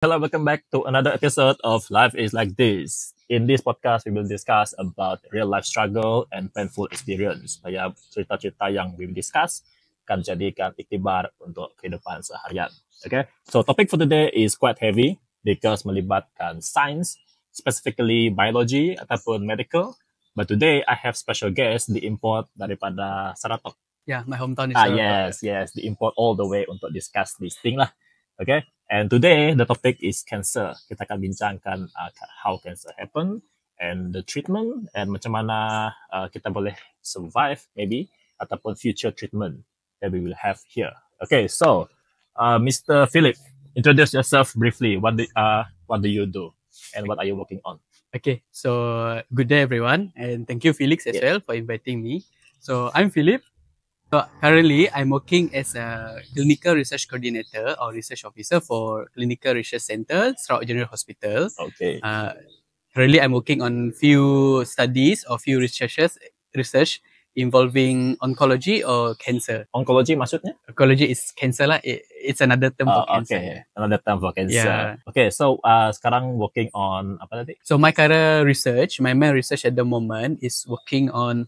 Hello, welcome back to another episode of Life is Like This. In this podcast, we will discuss about real life struggle and painful experience. Supaya cerita-cerita yang we discuss akan jadikan iktibar untuk kehidupan seharian. Okay, so topic for today is quite heavy because melibatkan science, specifically biology ataupun medical. But today, I have special guest di import daripada Saratok. Yeah, my hometown is Saratok. Ah, yes, yes, di import all the way untuk discuss this thing lah. Okay, And today the topic is cancer. Kita akan bincangkan uh, how cancer happen and the treatment and macam mana uh, kita boleh survive maybe ataupun future treatment that we will have here. Okay, so uh, Mr. Philip, introduce yourself briefly. What do, uh, what do you do and what are you working on? Okay, so good day everyone and thank you Felix as yeah. well for inviting me. So I'm Philip. So currently, I'm working as a clinical research coordinator or research officer for clinical research center throughout General Hospital. Okay. Uh, currently, I'm working on few studies or few researches research involving oncology or cancer. Oncology maksudnya? Oncology is cancer lah. it's another term uh, for ah, cancer. Okay, another term for cancer. Yeah. Okay, so uh, sekarang working on apa tadi? So my current research, my main research at the moment is working on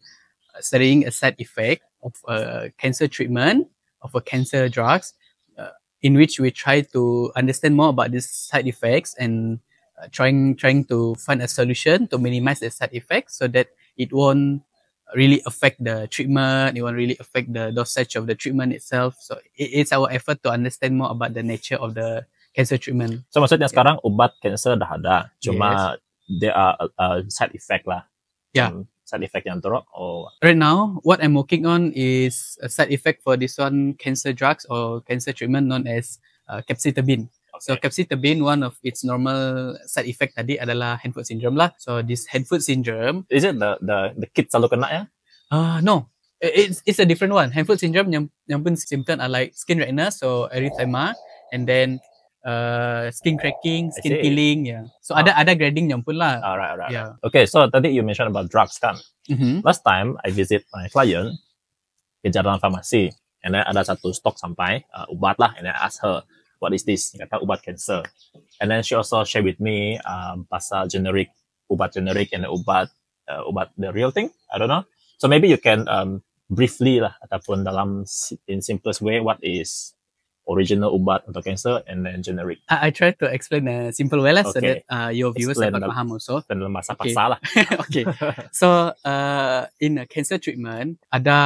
uh, studying a side effect of a cancer treatment, of a cancer drugs, uh, in which we try to understand more about these side effects and uh, trying trying to find a solution to minimize the side effects so that it won't really affect the treatment. It won't really affect the dosage of the treatment itself. So it's our effort to understand more about the nature of the cancer treatment. So maksudnya yeah. sekarang obat cancer dah ada, cuma yes. there uh, are uh, side effect lah. Yeah. Hmm. side effect yang teruk or right now what I'm working on is a side effect for this one cancer drugs or cancer treatment known as uh, capsitabine. Okay. So capsitabine, one of its normal side effect tadi adalah hand foot syndrome lah. So this hand foot syndrome is it the the the kids selalu kena ya? Ah uh, no, it's it's a different one. Hand foot syndrome yang yang pun symptom are like skin redness, so erythema, oh. and then uh, skin cracking, skin peeling. Yeah. So, ah. ada ada grading yang pun lah. Alright, alright. Yeah. Okay, so tadi you mention about drugs kan. Mm-hmm. Last time, I visit my client ke jalan farmasi. And then, ada satu stok sampai uh, ubat lah. And then, ask her, what is this? Kata ubat cancer. And then, she also share with me um, pasal generic, ubat generic and ubat uh, ubat the real thing. I don't know. So, maybe you can um, briefly lah ataupun dalam in simplest way, what is original ubat untuk cancer and then generic. I, I try to explain a simple way lah okay. so that uh, your viewers explain dapat faham also. Explain dalam bahasa okay. pasal lah. okay. So, uh, in a cancer treatment, ada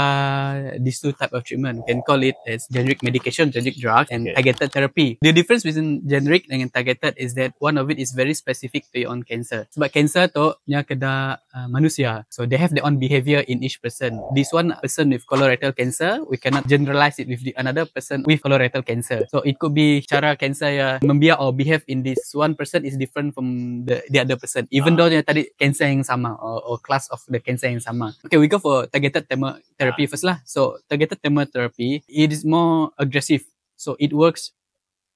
these two type of treatment. You can call it as generic medication, generic drug and okay. targeted therapy. The difference between generic dengan targeted is that one of it is very specific to your own cancer. Sebab cancer tu, dia kena Uh, manusia. So they have their own behavior in each person. This one person with colorectal cancer, we cannot generalize it with the another person with colorectal cancer. So it could be cara cancer ya membiak or behave in this one person is different from the the other person. Even uh. though dia tadi cancer yang sama or, or class of the cancer yang sama. Okay, we go for targeted thema therapy uh. first lah. So targeted thema therapy, it is more aggressive. So it works,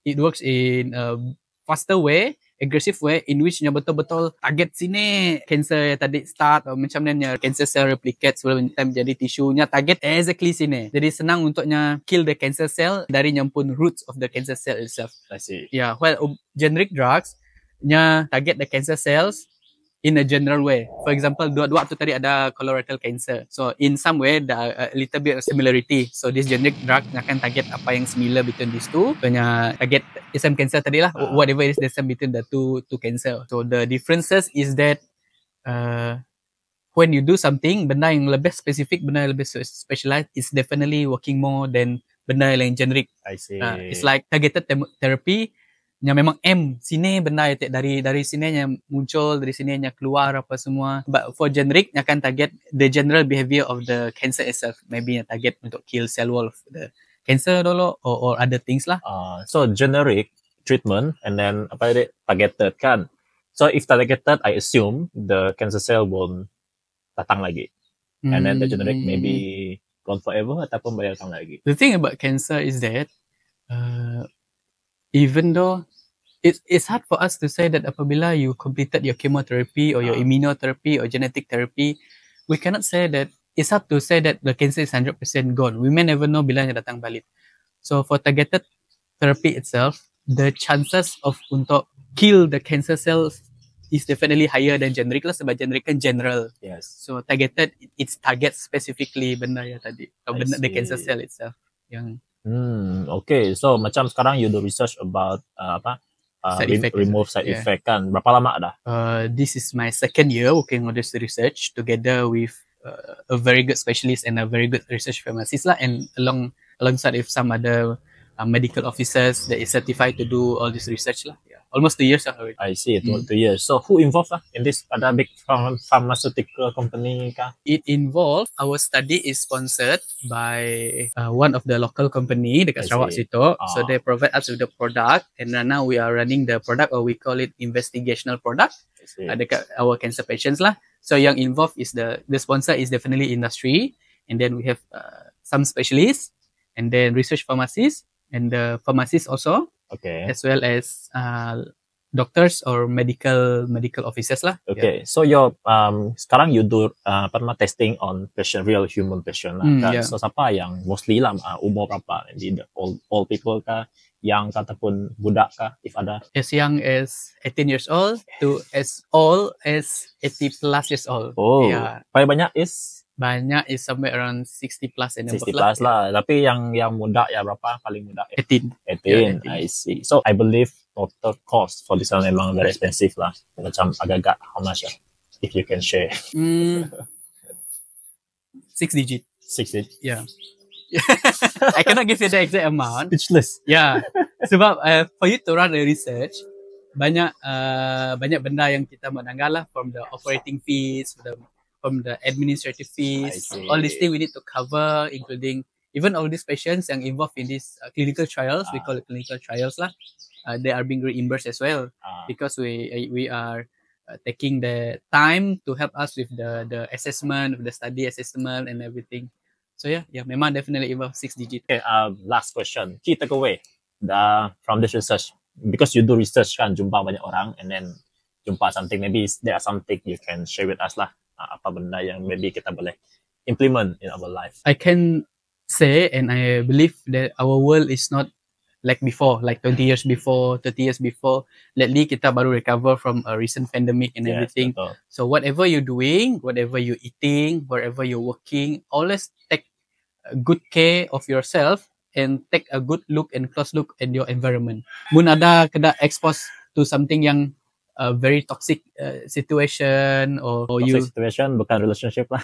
it works in a faster way aggressive way in which yang betul-betul target sini cancer yang tadi start atau macam mana cancer cell replicate sebelum time jadi tisu tisunya target exactly sini jadi senang untuknya kill the cancer cell dari pun roots of the cancer cell itself I see yeah well um, generic drugs nya target the cancer cells in a general way. For example, dua-dua tu tadi ada colorectal cancer. So in some way, the, uh, a little bit of similarity. So this generic drug akan target apa yang similar between these two. Punya target the same cancer tadi lah. Uh. Whatever it is the same between the two two cancer. So the differences is that uh, when you do something, benda yang lebih specific, benda yang lebih specialized, is definitely working more than benda yang generic. I see. Uh, it's like targeted therapy yang memang M sini benda ya dari dari sini yang muncul dari sini yang keluar apa semua but for generic yang akan target the general behavior of the cancer itself maybe yang target untuk kill cell wall of the cancer dulu or, or other things lah uh, so generic treatment and then apa ya targeted kan so if targeted I assume the cancer cell won't datang lagi mm. and then the generic maybe hmm. gone forever ataupun bayar datang lagi the thing about cancer is that uh, even though it's it's hard for us to say that apabila you completed your chemotherapy or your uh, immunotherapy or genetic therapy, we cannot say that it's hard to say that the cancer is hundred percent gone. We may never know bila datang balik. So for targeted therapy itself, the chances of untuk kill the cancer cells is definitely higher than generic lah sebab generic kan general. Yes. So targeted it's target specifically benda ya tadi. benda the cancer cell itself yang Hmm, okay. So macam sekarang you do research about uh, apa? Uh, side effect, kan? remove side yeah. effect kan berapa lama dah? Uh, this is my second year working on this research together with uh, a very good specialist and a very good research pharmacist lah and along alongside with some other uh, medical officers that is certified to do all this research lah. almost two years ago. I see, it. mm. two years. So who involved uh, in this pada big pharmaceutical company? Ka? It involved, our study is sponsored by uh, one of the local company the Sarawak Sito. So ah. they provide us with the product and right now we are running the product or we call it investigational product uh, dekat our cancer patients lah. So yang involved is the, the sponsor is definitely industry and then we have uh, some specialists and then research pharmacists and the pharmacists also okay. as well as uh, doctors or medical medical officers lah. Okay, yeah. so your um sekarang you do uh, apa testing on patient real human patient lah. Mm, kan? yeah. So siapa yang mostly lah uh, umur berapa di old old people kah yang ataupun budak kah if ada? As young as 18 years old to as old as 80 plus years old. Oh, yeah. paling banyak is Banyak is somewhere around 60 plus and 60 lah. plus, lah. lah. Tapi yang yang muda ya berapa paling muda? 18. Eh? 18. Yeah, 18. I see. So I believe total cost for this one memang very expensive lah. Macam agak-agak how much lah. If you can share. Mm, six digit. Six digit. Yeah. I cannot give you the exact amount. Speechless. Yeah. Sebab uh, for you to run the research, banyak uh, banyak benda yang kita menanggalah from the operating fees, from the from the administrative fees, all these things we need to cover, including even all these patients yang involved in these uh, clinical trials, uh, we call it clinical trials lah, uh, they are being reimbursed as well uh, because we eh, we are uh, taking the time to help us with the the assessment, the study assessment and everything. So yeah, yeah, memang definitely involve six digit. Okay, uh, last question, key takeaway the, uh, from this research, because you do research kan, jumpa banyak orang and then jumpa something, maybe there are something you can share with us lah. Ah, apa benda yang maybe kita boleh implement in our life. I can say and I believe that our world is not like before, like 20 years before, 30 years before. Lately, kita baru recover from a recent pandemic and yes, everything. Betul. So whatever you're doing, whatever you're eating, wherever you're working, always take good care of yourself and take a good look and close look at your environment. Mun ada kena expose to something yang a very toxic uh, situation or, or toxic you situation bukan relationship lah.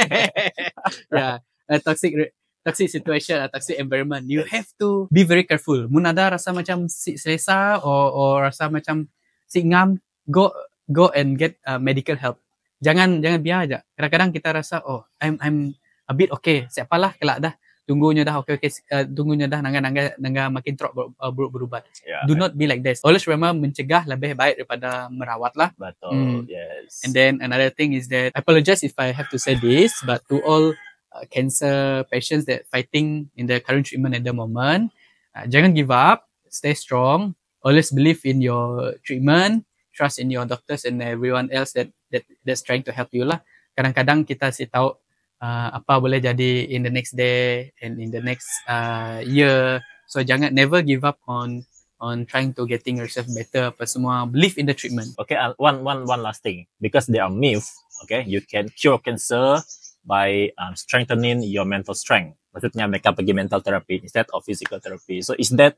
yeah, a toxic toxic situation, a toxic environment. You have to be very careful. ada rasa macam si selesa or or rasa macam si ngam, go go and get uh, medical help. Jangan jangan biar aja. Kadang-kadang kita rasa oh I'm I'm a bit okay. Siapalah kelak dah tunggunya dah okey okey uh, tunggunya dah nangga nangga nangga makin teruk uh, buruk berubah yeah, do not be like this always remember mencegah lebih baik daripada merawat lah betul mm. yes and then another thing is that I apologize if I have to say this but to all uh, cancer patients that fighting in the current treatment at the moment uh, jangan give up stay strong always believe in your treatment trust in your doctors and everyone else that that that's trying to help you lah kadang-kadang kita sih tahu uh, apa boleh jadi in the next day and in the next uh, year. So jangan never give up on on trying to getting yourself better apa semua believe in the treatment. Okay, uh, one one one last thing because there are myth. Okay, you can cure cancer by um, strengthening your mental strength. Maksudnya mereka pergi mental therapy instead of physical therapy. So is that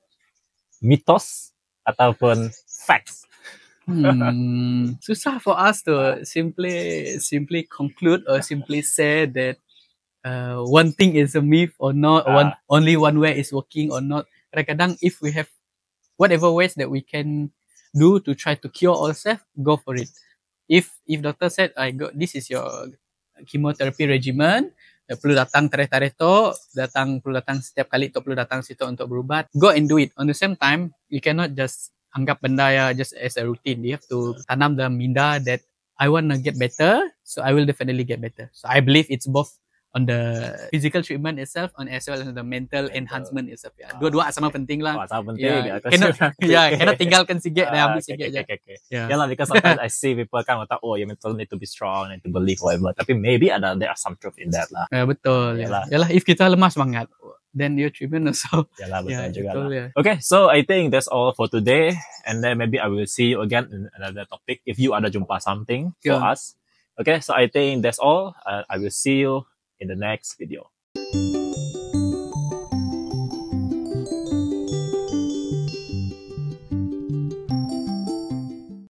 mythos ataupun facts? hmm, hard for us to simply simply conclude or simply say that uh, one thing is a myth or not. Ah. one only one way is working or not. kadang if we have whatever ways that we can do to try to cure ourselves, go for it. If if doctor said I go, this is your chemotherapy regimen, uh, perlu datang tarik-tarik to, datang perlu datang setiap kali tu perlu datang situ untuk berubat. Go and do it. On the same time, you cannot just anggap benda ya just as a routine. You have to tanam dalam minda that I want to get better, so I will definitely get better. So I believe it's both on the physical treatment itself and as well as the mental enhancement itself. Yeah. Ya. Dua-dua sama okay. penting lah. Oh, sama ya, penting. Yeah. Cannot, yeah, cannot tinggalkan sikit dan ah, ya, ambil sikit je. Ya lah, because sometimes I see people kan kata, oh, your mental need to be strong need to believe whatever. Tapi maybe ada there are some truth in that lah. Ya, yeah, betul. Ya lah, if kita lemah semangat, than your treatment also. Yeah, lah, betul yeah, juga betul, lah. Yeah. Okay, so I think that's all for today. And then maybe I will see you again in another topic if you ada jumpa something yeah. for us. Okay, so I think that's all. Uh, I will see you in the next video.